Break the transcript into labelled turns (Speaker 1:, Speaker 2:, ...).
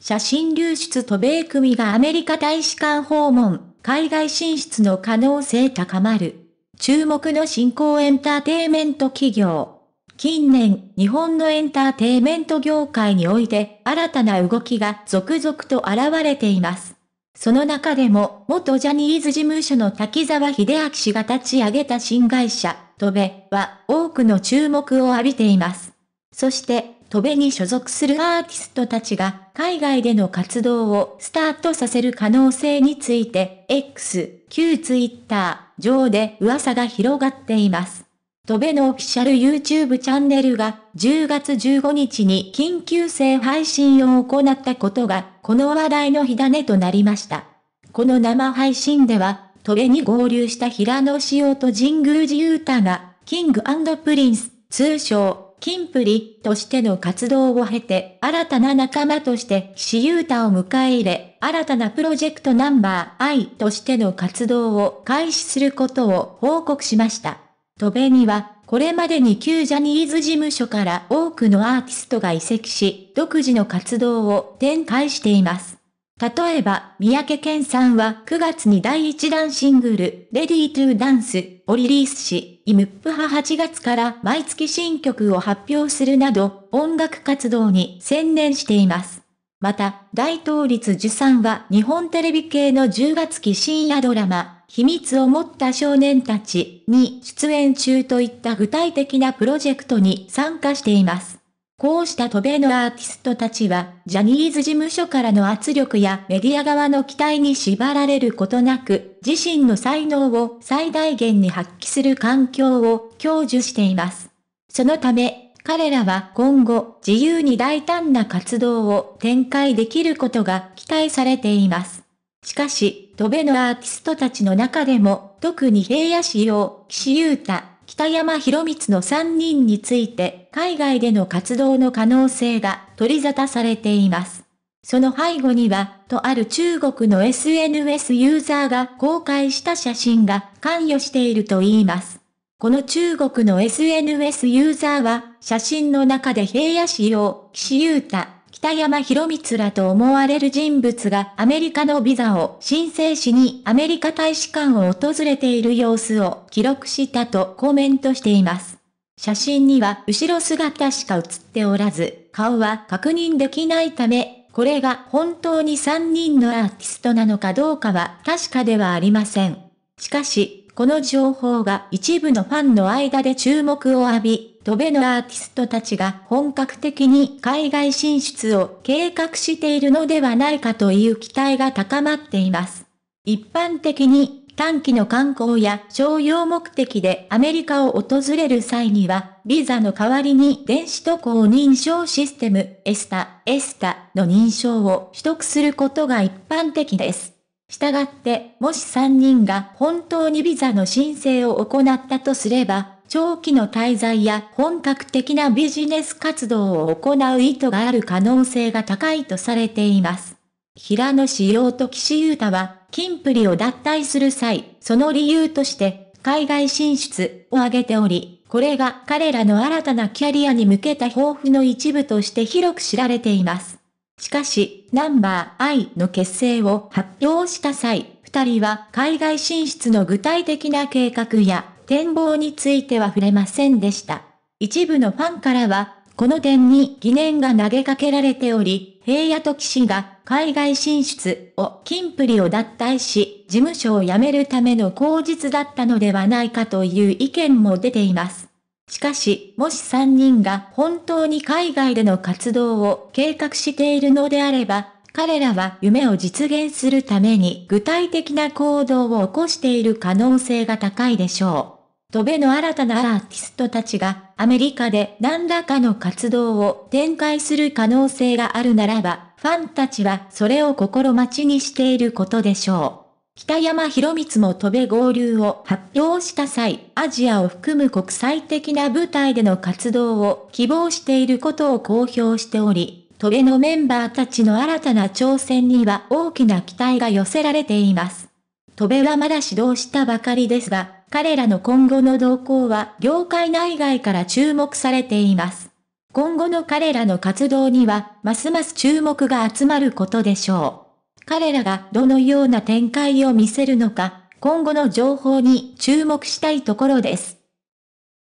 Speaker 1: 写真流出と米組がアメリカ大使館訪問、海外進出の可能性高まる。注目の新興エンターテイメント企業。近年、日本のエンターテイメント業界において、新たな動きが続々と現れています。その中でも、元ジャニーズ事務所の滝沢秀明氏が立ち上げた新会社、トベは多くの注目を浴びています。そして、戸ベに所属するアーティストたちが海外での活動をスタートさせる可能性について、X、旧 Twitter 上で噂が広がっています。戸ベのオフィシャル YouTube チャンネルが10月15日に緊急性配信を行ったことが、この話題の火種となりました。この生配信では、トベに合流した平野紫耀と神宮寺勇太が、キングプリンス、通称キンプリとしての活動を経て、新たな仲間として岸優太を迎え入れ、新たなプロジェクトナンバー I としての活動を開始することを報告しました。戸辺には、これまでに旧ジャニーズ事務所から多くのアーティストが移籍し、独自の活動を展開しています。例えば、三宅健さんは9月に第1弾シングル、レディートゥーダンスをリリースし、イムップ派8月から毎月新曲を発表するなど、音楽活動に専念しています。また、大統率受産は日本テレビ系の10月期深夜ドラマ、秘密を持った少年たちに出演中といった具体的なプロジェクトに参加しています。こうした渡米のアーティストたちは、ジャニーズ事務所からの圧力やメディア側の期待に縛られることなく、自身の才能を最大限に発揮する環境を享受しています。そのため、彼らは今後、自由に大胆な活動を展開できることが期待されています。しかし、渡米のアーティストたちの中でも、特に平野市用、岸優太、北山博光の3人について海外での活動の可能性が取り沙汰されています。その背後には、とある中国の SNS ユーザーが公開した写真が関与していると言います。この中国の SNS ユーザーは、写真の中で平野市を岸優太、北山博光らと思われる人物がアメリカのビザを申請しにアメリカ大使館を訪れている様子を記録したとコメントしています。写真には後ろ姿しか写っておらず、顔は確認できないため、これが本当に3人のアーティストなのかどうかは確かではありません。しかし、この情報が一部のファンの間で注目を浴び、飛べのアーティストたちが本格的に海外進出を計画しているのではないかという期待が高まっています。一般的に短期の観光や商用目的でアメリカを訪れる際には、ビザの代わりに電子渡航認証システム、エスタ、エスタの認証を取得することが一般的です。したがって、もし3人が本当にビザの申請を行ったとすれば、長期の滞在や本格的なビジネス活動を行う意図がある可能性が高いとされています。平野志陽と岸優太は、金プリを脱退する際、その理由として、海外進出を挙げており、これが彼らの新たなキャリアに向けた抱負の一部として広く知られています。しかし、ナンバー I の結成を発表した際、二人は海外進出の具体的な計画や展望については触れませんでした。一部のファンからは、この点に疑念が投げかけられており、平野と騎士が海外進出を金プリを脱退し、事務所を辞めるための口実だったのではないかという意見も出ています。しかし、もし3人が本当に海外での活動を計画しているのであれば、彼らは夢を実現するために具体的な行動を起こしている可能性が高いでしょう。戸辺の新たなアーティストたちがアメリカで何らかの活動を展開する可能性があるならば、ファンたちはそれを心待ちにしていることでしょう。北山博光も戸部合流を発表した際、アジアを含む国際的な舞台での活動を希望していることを公表しており、戸部のメンバーたちの新たな挑戦には大きな期待が寄せられています。戸部はまだ指導したばかりですが、彼らの今後の動向は業界内外から注目されています。今後の彼らの活動には、ますます注目が集まることでしょう。彼らがどのような展開を見せるのか、今後の情報に注目したいところです。